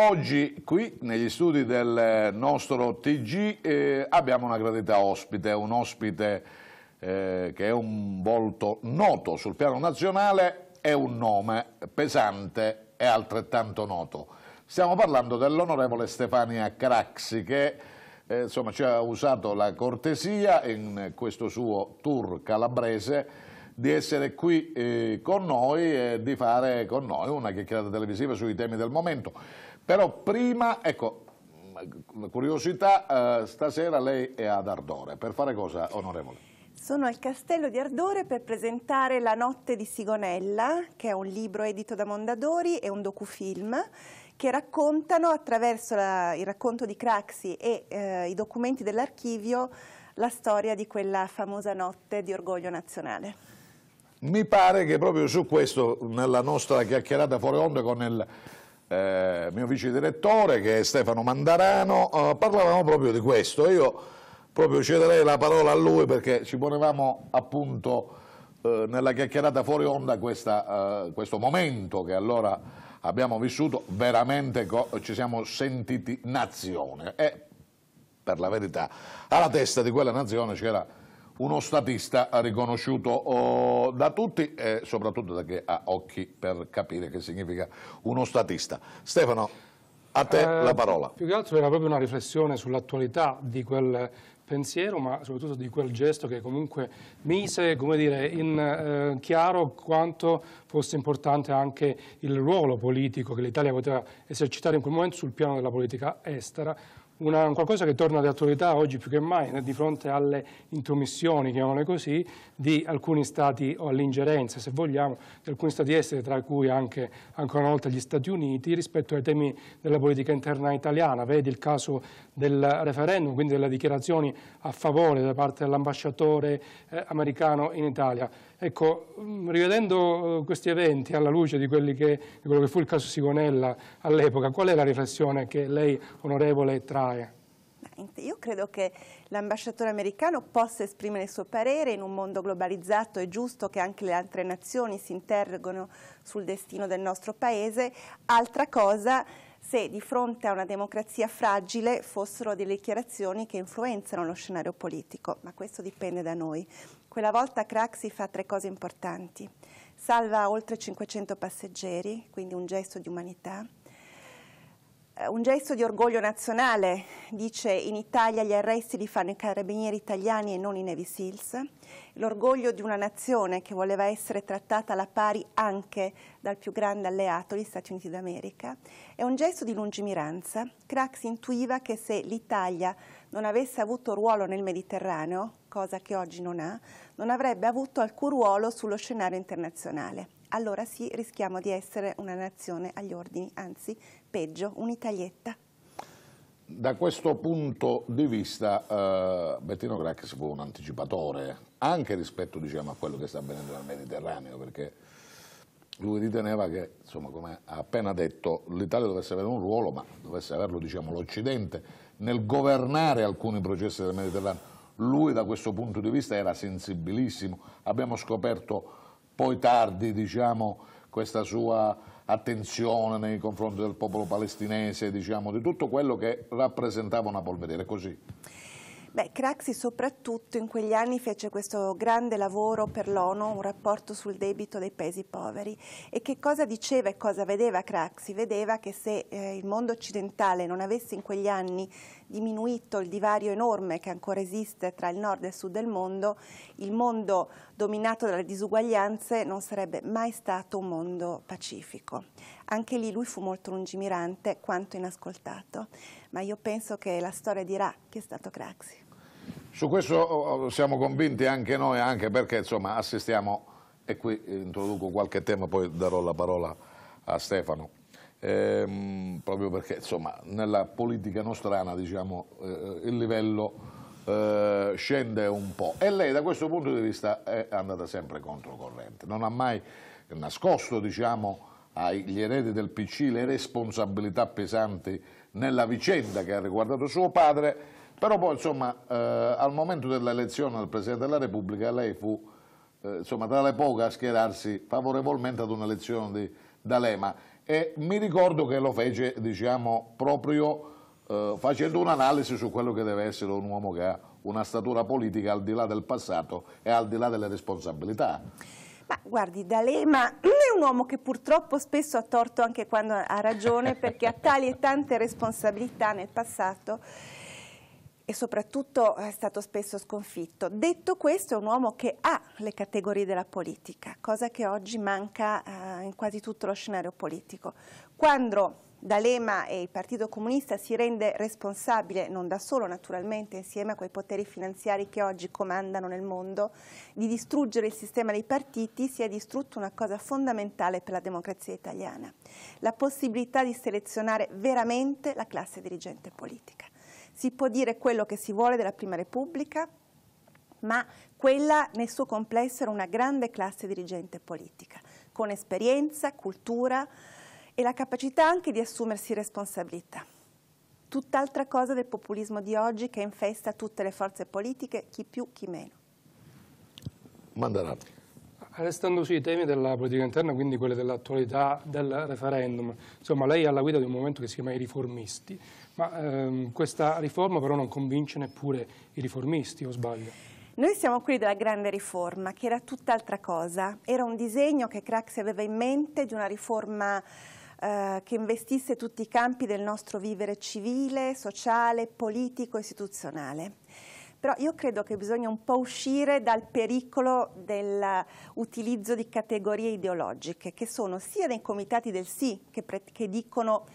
Oggi qui negli studi del nostro TG eh, abbiamo una gradita ospite, un ospite eh, che è un volto noto sul piano nazionale e un nome pesante e altrettanto noto. Stiamo parlando dell'onorevole Stefania Craxi che eh, insomma, ci ha usato la cortesia in questo suo tour calabrese di essere qui eh, con noi e di fare con noi una chiacchierata televisiva sui temi del momento. Però prima, ecco, una curiosità, eh, stasera lei è ad Ardore, per fare cosa, onorevole? Sono al Castello di Ardore per presentare La notte di Sigonella, che è un libro edito da Mondadori e un docufilm che raccontano attraverso la, il racconto di Craxi e eh, i documenti dell'archivio la storia di quella famosa notte di orgoglio nazionale. Mi pare che proprio su questo, nella nostra chiacchierata fuori onda con il eh, mio vice direttore, che è Stefano Mandarano, eh, parlavamo proprio di questo. Io proprio cederei la parola a lui perché ci ponevamo appunto eh, nella chiacchierata fuori onda questa, eh, questo momento che allora abbiamo vissuto, veramente ci siamo sentiti nazione e per la verità alla testa di quella nazione c'era uno statista riconosciuto oh, da tutti, eh, soprattutto da chi ha occhi per capire che significa uno statista. Stefano, a te eh, la parola. Più che altro era proprio una riflessione sull'attualità di quel pensiero, ma soprattutto di quel gesto che comunque mise dire, in eh, chiaro quanto fosse importante anche il ruolo politico che l'Italia poteva esercitare in quel momento sul piano della politica estera, una, qualcosa che torna di attualità oggi più che mai, di fronte alle intromissioni, chiamiamole così, di alcuni stati, o all'ingerenza, se vogliamo, di alcuni stati esteri, tra cui anche, ancora una volta, gli Stati Uniti, rispetto ai temi della politica interna italiana. Vedi il caso del referendum, quindi delle dichiarazioni a favore da parte dell'ambasciatore eh, americano in Italia. Ecco, mm, rivedendo eh, questi eventi alla luce di, che, di quello che fu il caso Sigonella all'epoca, qual è la riflessione che lei, onorevole, trae? Io credo che l'ambasciatore americano possa esprimere il suo parere in un mondo globalizzato, è giusto che anche le altre nazioni si interrogano sul destino del nostro paese, altra cosa se di fronte a una democrazia fragile fossero delle dichiarazioni che influenzano lo scenario politico, ma questo dipende da noi. Quella volta Craxi fa tre cose importanti. Salva oltre 500 passeggeri, quindi un gesto di umanità, eh, un gesto di orgoglio nazionale, dice in Italia gli arresti li fanno i carabinieri italiani e non i Navy Seals. L'orgoglio di una nazione che voleva essere trattata alla pari anche dal più grande alleato, gli Stati Uniti d'America. È un gesto di lungimiranza. Crax intuiva che se l'Italia non avesse avuto ruolo nel Mediterraneo, cosa che oggi non ha, non avrebbe avuto alcun ruolo sullo scenario internazionale. Allora sì, rischiamo di essere una nazione agli ordini, anzi peggio, un'italietta? Da questo punto di vista eh, Bettino Gracchi può un anticipatore, anche rispetto diciamo, a quello che sta avvenendo nel Mediterraneo, perché lui riteneva che, insomma, come ha appena detto, l'Italia dovesse avere un ruolo, ma dovesse averlo diciamo, l'Occidente, nel governare alcuni processi del Mediterraneo. Lui da questo punto di vista era sensibilissimo, abbiamo scoperto poi tardi diciamo, questa sua attenzione nei confronti del popolo palestinese, diciamo, di tutto quello che rappresentava una Napolvedere, così. Beh, Craxi soprattutto in quegli anni fece questo grande lavoro per l'ONU, un rapporto sul debito dei paesi poveri. E che cosa diceva e cosa vedeva Craxi? Vedeva che se eh, il mondo occidentale non avesse in quegli anni diminuito il divario enorme che ancora esiste tra il nord e il sud del mondo, il mondo dominato dalle disuguaglianze non sarebbe mai stato un mondo pacifico. Anche lì lui fu molto lungimirante quanto inascoltato, ma io penso che la storia dirà chi è stato Craxi. Su questo oh, oh, siamo convinti anche noi, anche perché insomma, assistiamo, e qui introduco qualche tema, poi darò la parola a Stefano, ehm, proprio perché insomma, nella politica nostrana diciamo, eh, il livello eh, scende un po'. E lei da questo punto di vista è andata sempre controcorrente, non ha mai nascosto diciamo, agli eredi del PC le responsabilità pesanti nella vicenda che ha riguardato suo padre, però poi, insomma, eh, al momento dell'elezione del Presidente della Repubblica, lei fu, eh, insomma, tra le poche a schierarsi favorevolmente ad un'elezione di D'Alema. E mi ricordo che lo fece, diciamo, proprio eh, facendo un'analisi su quello che deve essere un uomo che ha una statura politica al di là del passato e al di là delle responsabilità. Ma guardi, D'Alema è un uomo che purtroppo spesso ha torto anche quando ha ragione perché ha tali e tante responsabilità nel passato e soprattutto eh, è stato spesso sconfitto. Detto questo è un uomo che ha le categorie della politica, cosa che oggi manca eh, in quasi tutto lo scenario politico. Quando D'Alema e il Partito Comunista si rende responsabile, non da solo naturalmente, insieme a quei poteri finanziari che oggi comandano nel mondo, di distruggere il sistema dei partiti, si è distrutta una cosa fondamentale per la democrazia italiana, la possibilità di selezionare veramente la classe dirigente politica si può dire quello che si vuole della Prima Repubblica, ma quella nel suo complesso era una grande classe dirigente politica, con esperienza, cultura e la capacità anche di assumersi responsabilità. Tutt'altra cosa del populismo di oggi che infesta tutte le forze politiche, chi più, chi meno. Mandarato restando sui temi della politica interna, quindi quelli dell'attualità del referendum, insomma lei è alla guida di un movimento che si chiama i riformisti, ma ehm, questa riforma però non convince neppure i riformisti, o sbaglio? Noi siamo quelli della grande riforma, che era tutt'altra cosa. Era un disegno che Craxi aveva in mente di una riforma eh, che investisse tutti i campi del nostro vivere civile, sociale, politico, istituzionale però io credo che bisogna un po' uscire dal pericolo dell'utilizzo di categorie ideologiche che sono sia nei comitati del sì che, che dicono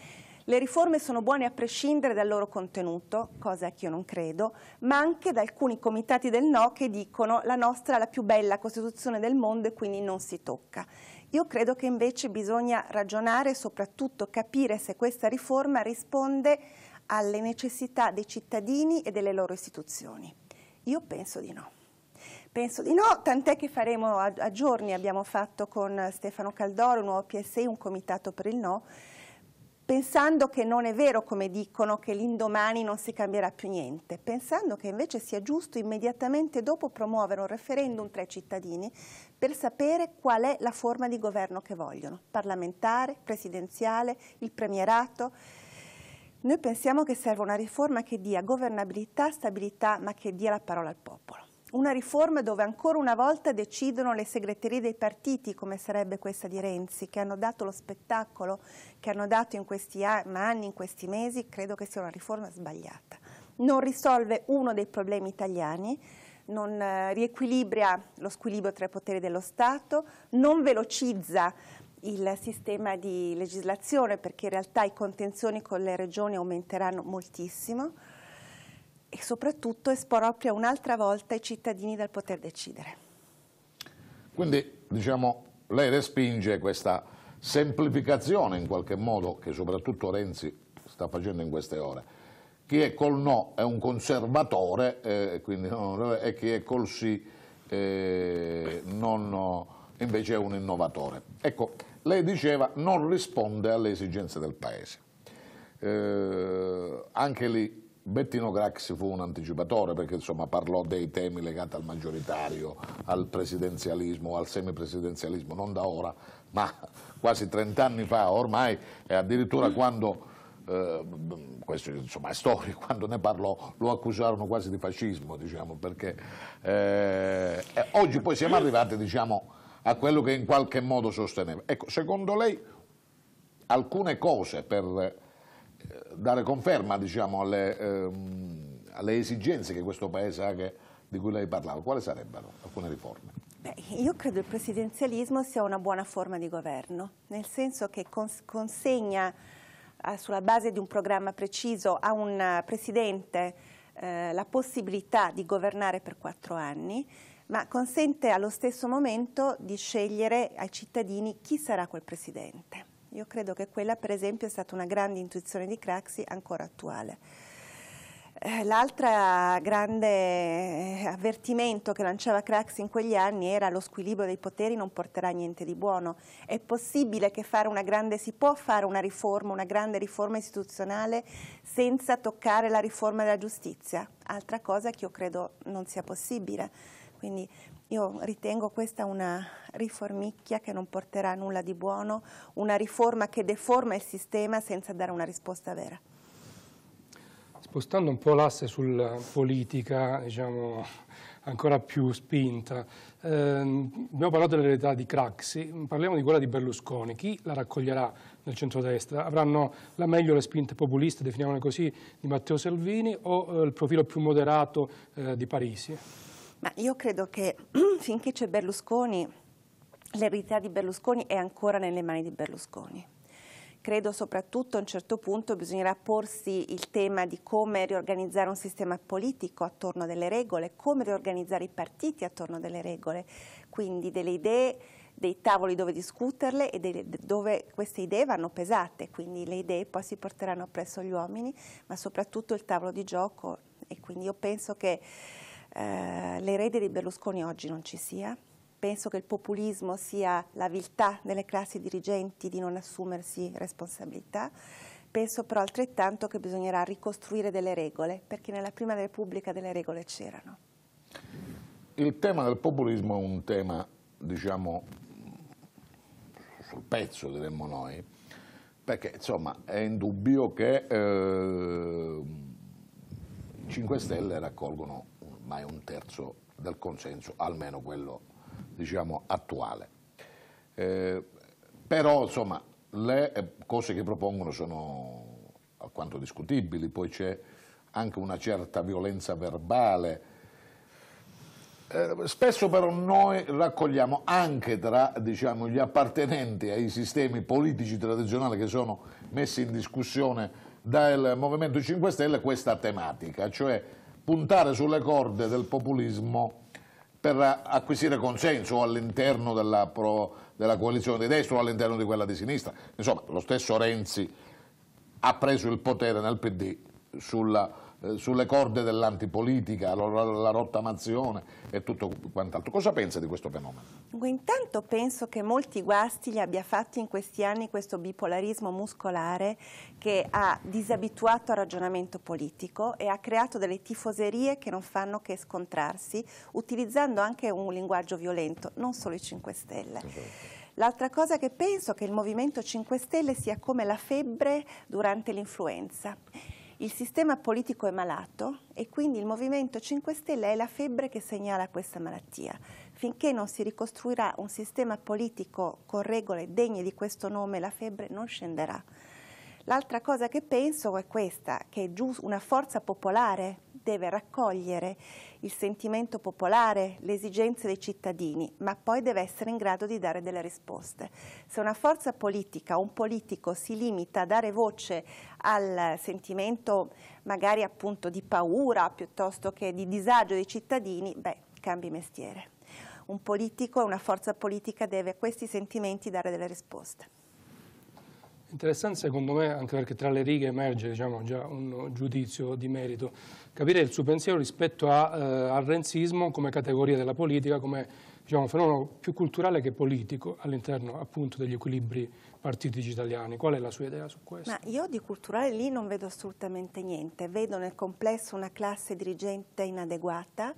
le riforme sono buone a prescindere dal loro contenuto, cosa che io non credo, ma anche da alcuni comitati del no che dicono la nostra è la più bella Costituzione del mondo e quindi non si tocca. Io credo che invece bisogna ragionare e soprattutto capire se questa riforma risponde alle necessità dei cittadini e delle loro istituzioni? Io penso di no. Penso di no, tant'è che faremo a, a giorni, abbiamo fatto con Stefano Caldoro, un nuovo PSI, un comitato per il no, pensando che non è vero come dicono che l'indomani non si cambierà più niente, pensando che invece sia giusto immediatamente dopo promuovere un referendum tra i cittadini per sapere qual è la forma di governo che vogliono, parlamentare, presidenziale, il premierato, noi pensiamo che serva una riforma che dia governabilità, stabilità, ma che dia la parola al popolo. Una riforma dove ancora una volta decidono le segreterie dei partiti, come sarebbe questa di Renzi, che hanno dato lo spettacolo che hanno dato in questi anni, in questi mesi, credo che sia una riforma sbagliata. Non risolve uno dei problemi italiani, non eh, riequilibra lo squilibrio tra i poteri dello Stato, non velocizza il sistema di legislazione perché in realtà i contenzioni con le regioni aumenteranno moltissimo e soprattutto espropria un'altra volta i cittadini dal poter decidere. Quindi diciamo, lei respinge questa semplificazione in qualche modo che soprattutto Renzi sta facendo in queste ore. Chi è col no è un conservatore eh, quindi, e chi è col sì eh, non, invece è un innovatore. Ecco, lei diceva non risponde alle esigenze del Paese. Eh, anche lì Bettino Craxi fu un anticipatore perché insomma, parlò dei temi legati al maggioritario, al presidenzialismo, al semipresidenzialismo, non da ora, ma quasi 30 anni fa ormai e addirittura quando, eh, questo insomma, è storico, quando ne parlò lo accusarono quasi di fascismo, diciamo, perché eh, oggi poi siamo arrivati diciamo, a quello che in qualche modo sosteneva. Ecco, secondo lei alcune cose per eh, dare conferma diciamo, alle, ehm, alle, esigenze che questo Paese ha, che, di cui lei parlava, quali sarebbero alcune riforme? Beh, io credo il presidenzialismo sia una buona forma di governo, nel senso che cons consegna eh, sulla base di un programma preciso a un presidente eh, la possibilità di governare per quattro anni, ma consente allo stesso momento di scegliere ai cittadini chi sarà quel presidente. Io credo che quella per esempio è stata una grande intuizione di Craxi ancora attuale. Eh, L'altro grande eh, avvertimento che lanciava Craxi in quegli anni era lo squilibrio dei poteri non porterà a niente di buono. È possibile che fare una grande, si può fare una riforma, una grande riforma istituzionale senza toccare la riforma della giustizia. Altra cosa che io credo non sia possibile quindi io ritengo questa una riformicchia che non porterà nulla di buono, una riforma che deforma il sistema senza dare una risposta vera. Spostando un po' l'asse sulla politica, diciamo ancora più spinta, eh, abbiamo parlato dell'eredità di Craxi, parliamo di quella di Berlusconi. Chi la raccoglierà nel centrodestra? Avranno la meglio le spinte populiste, definiamole così, di Matteo Salvini o eh, il profilo più moderato eh, di Parisi? Ma io credo che finché c'è Berlusconi, l'eredità di Berlusconi è ancora nelle mani di Berlusconi. Credo soprattutto a un certo punto bisognerà porsi il tema di come riorganizzare un sistema politico attorno a delle regole, come riorganizzare i partiti attorno a delle regole, quindi delle idee dei tavoli dove discuterle e dei, dove queste idee vanno pesate, quindi le idee poi si porteranno presso gli uomini, ma soprattutto il tavolo di gioco e quindi io penso che eh, l'erede di Berlusconi oggi non ci sia. Penso che il populismo sia la viltà delle classi dirigenti di non assumersi responsabilità. Penso però altrettanto che bisognerà ricostruire delle regole, perché nella prima Repubblica delle regole c'erano. Il tema del populismo è un tema, diciamo, sul pezzo, diremmo noi, perché insomma è indubbio che eh, 5 Stelle raccolgono ma è un terzo del consenso, almeno quello diciamo, attuale. Eh, però insomma, le eh, cose che propongono sono alquanto discutibili, poi c'è anche una certa violenza verbale. Eh, spesso però noi raccogliamo anche tra diciamo, gli appartenenti ai sistemi politici tradizionali che sono messi in discussione dal Movimento 5 Stelle questa tematica, cioè puntare sulle corde del populismo per acquisire consenso all'interno della, della, coalizione di destra o all'interno di quella di sinistra. Insomma, lo stesso Renzi ha preso il potere nel PD sulla eh, sulle corde dell'antipolitica, la, la, la rottamazione e tutto quant'altro. Cosa pensa di questo fenomeno? intanto penso che molti guasti gli abbia fatti in questi anni questo bipolarismo muscolare che ha disabituato al ragionamento politico e ha creato delle tifoserie che non fanno che scontrarsi, utilizzando anche un linguaggio violento, non solo i 5 Stelle. Esatto. L'altra cosa che penso è che il Movimento 5 Stelle sia come la febbre durante l'influenza il sistema politico è malato e quindi il Movimento 5 Stelle è la febbre che segnala questa malattia. Finché non si ricostruirà un sistema politico con regole degne di questo nome, la febbre non scenderà. L'altra cosa che penso è questa, che una forza popolare deve raccogliere il sentimento popolare, le esigenze dei cittadini, ma poi deve essere in grado di dare delle risposte. Se una forza politica o un politico si limita a dare voce al sentimento magari appunto di paura piuttosto che di disagio dei cittadini, beh, cambi mestiere. Un politico e una forza politica deve a questi sentimenti dare delle risposte. Interessante secondo me, anche perché tra le righe emerge diciamo, già un giudizio di merito, capire il suo pensiero rispetto a, eh, al renzismo come categoria della politica, come diciamo, fenomeno più culturale che politico all'interno appunto degli equilibri partitici italiani. Qual è la sua idea su questo? Ma io di culturale lì non vedo assolutamente niente, vedo nel complesso una classe dirigente inadeguata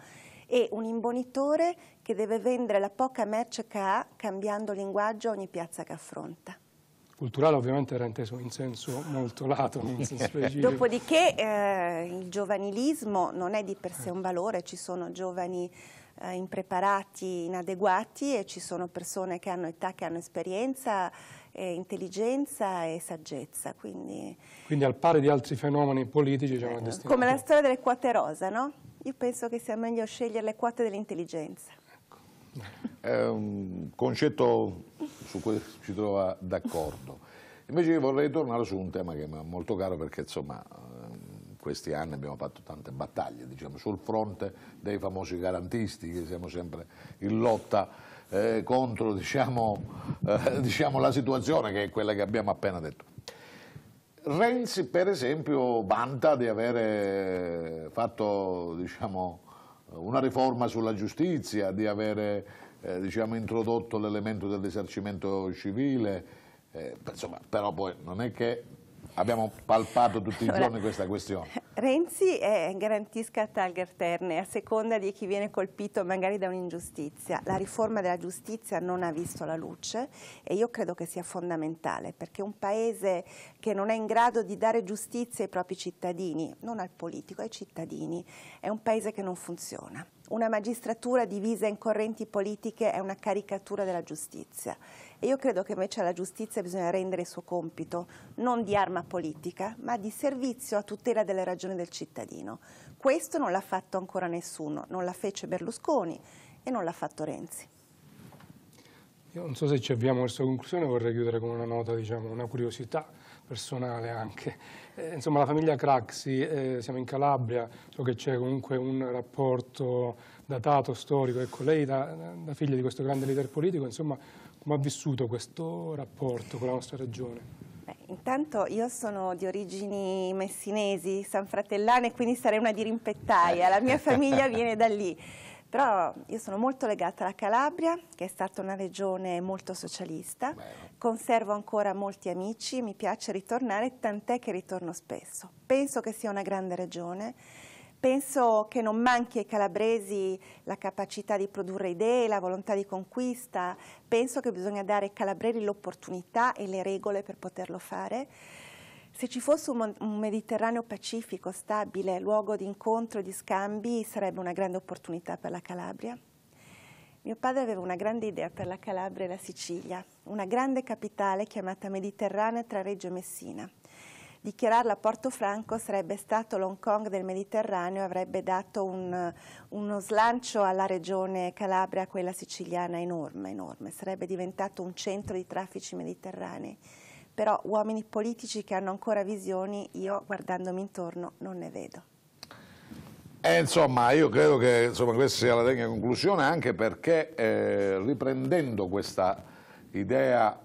e un imbonitore che deve vendere la poca merce che ha cambiando linguaggio a ogni piazza che affronta culturale ovviamente era inteso in senso molto lato, in senso specifico. Dopodiché eh, il giovanilismo non è di per sé un valore, ci sono giovani eh, impreparati, inadeguati e ci sono persone che hanno età, che hanno esperienza, eh, intelligenza e saggezza. Quindi... quindi, al pari di altri fenomeni politici c'è diciamo, una eh, destinazione. Come la storia delle quote rosa, no? Io penso che sia meglio scegliere le quote dell'intelligenza. È un concetto su cui ci trova d'accordo. Invece io vorrei tornare su un tema che mi è molto caro perché insomma in questi anni abbiamo fatto tante battaglie diciamo, sul fronte dei famosi garantisti che siamo sempre in lotta eh, contro diciamo, eh, diciamo la situazione che è quella che abbiamo appena detto. Renzi per esempio vanta di avere fatto diciamo, una riforma sulla giustizia, di avere eh, diciamo, introdotto l'elemento del risarcimento civile, eh, insomma, però poi non è che abbiamo palpato tutti i giorni questa questione. Renzi è garantisca targhe alterne a seconda di chi viene colpito magari da un'ingiustizia. La riforma della giustizia non ha visto la luce e io credo che sia fondamentale perché un paese che non è in grado di dare giustizia ai propri cittadini, non al politico, ai cittadini, è un paese che non funziona. Una magistratura divisa in correnti politiche è una caricatura della giustizia. E io credo che invece alla giustizia bisogna rendere il suo compito non di arma politica, ma di servizio a tutela delle ragioni del cittadino. Questo non l'ha fatto ancora nessuno, non l'ha fece Berlusconi e non l'ha fatto Renzi. Io non so se ci abbiamo verso conclusione, vorrei chiudere con una nota, diciamo, una curiosità personale anche. Eh, insomma, la famiglia Craxi, eh, siamo in Calabria, so che c'è comunque un rapporto datato, storico, ecco, lei da, da figlia di questo grande leader politico, insomma, come ha vissuto questo rapporto con la nostra regione? Beh, intanto io sono di origini messinesi, sanfratellane, quindi sarei una dirimpettaia, la mia famiglia viene da lì. Però io sono molto legata alla Calabria, che è stata una regione molto socialista, conservo ancora molti amici, mi piace ritornare, tant'è che ritorno spesso. Penso che sia una grande regione, penso che non manchi ai calabresi la capacità di produrre idee, la volontà di conquista, penso che bisogna dare ai calabresi l'opportunità e le regole per poterlo fare. Se ci fosse un, Mediterraneo pacifico, stabile, luogo di incontro e di scambi, sarebbe una grande opportunità per la Calabria. Mio padre aveva una grande idea per la Calabria e la Sicilia, una grande capitale chiamata Mediterranea tra Reggio e Messina dichiararla Porto Franco sarebbe stato l'Hong Kong del Mediterraneo avrebbe dato un, uno slancio alla regione Calabria, quella siciliana, enorme, enorme. Sarebbe diventato un centro di traffici mediterranei. Però uomini politici che hanno ancora visioni, io guardandomi intorno non ne vedo. Eh, insomma, io credo che insomma, questa sia la degna conclusione, anche perché eh, riprendendo questa idea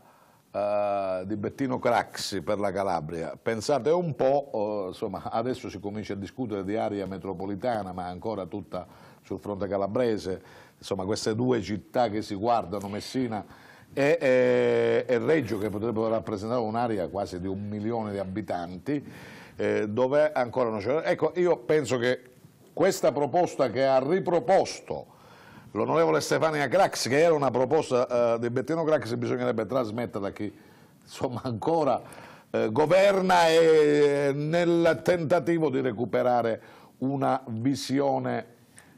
eh, di Bettino Craxi per la Calabria. Pensate un po', eh, insomma, adesso si comincia a discutere di area metropolitana, ma ancora tutta sul fronte calabrese, insomma queste due città che si guardano, Messina e, e, e Reggio, che potrebbero rappresentare un'area quasi di un milione di abitanti, eh, dove ancora non c'è... Ecco, io penso che questa proposta che ha riproposto l'onorevole Stefania Crax, che era una proposta eh, di Bettino Crax, bisognerebbe trasmetterla che insomma ancora eh, governa e, eh, nel tentativo di recuperare una visione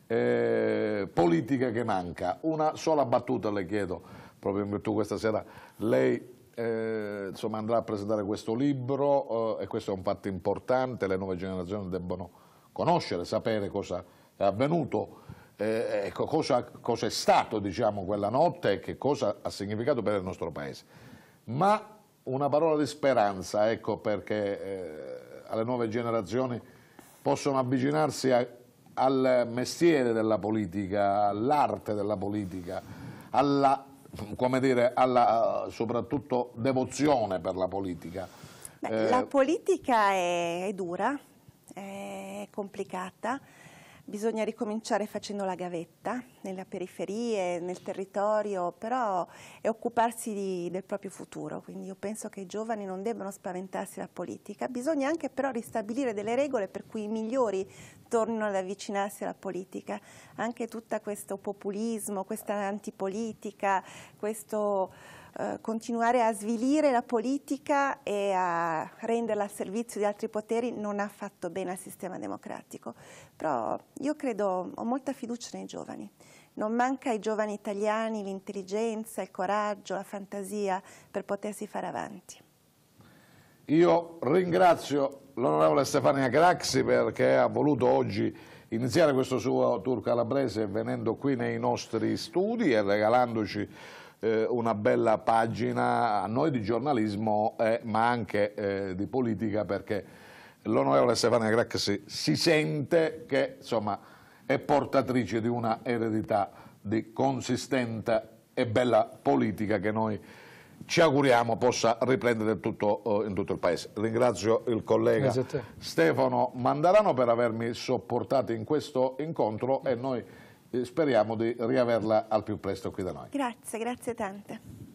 eh, politica che manca. Una sola battuta le chiedo, proprio in virtù questa sera lei eh, insomma, andrà a presentare questo libro eh, e questo è un fatto importante, le nuove generazioni debbono conoscere, sapere cosa è avvenuto eh, ecco, cosa, cosa, è stato diciamo, quella notte e che cosa ha significato per il nostro Paese. Ma una parola di speranza, ecco, perché eh, alle nuove generazioni possono avvicinarsi a, al mestiere della politica, all'arte della politica, alla, dire, alla soprattutto devozione per la politica. Beh, eh, la politica è, è dura, è complicata, bisogna ricominciare facendo la gavetta nelle periferie, nel territorio, però è occuparsi di, del proprio futuro, quindi io penso che i giovani non debbano spaventarsi la politica, bisogna anche però ristabilire delle regole per cui i migliori tornino ad avvicinarsi alla politica. Anche tutto questo populismo, questa antipolitica, questo eh, continuare a svilire la politica e a renderla a servizio di altri poteri non ha fatto bene al sistema democratico. Però io credo, ho molta fiducia nei giovani. Non manca ai giovani italiani l'intelligenza, il coraggio, la fantasia per potersi fare avanti. Io ringrazio l'onorevole Stefania Craxi perché ha voluto oggi iniziare questo suo tour calabrese venendo qui nei nostri studi e regalandoci eh, una bella pagina a noi di giornalismo eh, ma anche eh, di politica perché l'onorevole Stefania Craxi si sente che insomma, è portatrice di una eredità di consistente e bella politica che noi ci auguriamo possa riprendere in tutto, eh, in tutto il paese. Ringrazio il collega Stefano Mandarano per avermi sopportato in questo incontro e noi eh, speriamo di riaverla al più presto qui da noi. Grazie, grazie tante.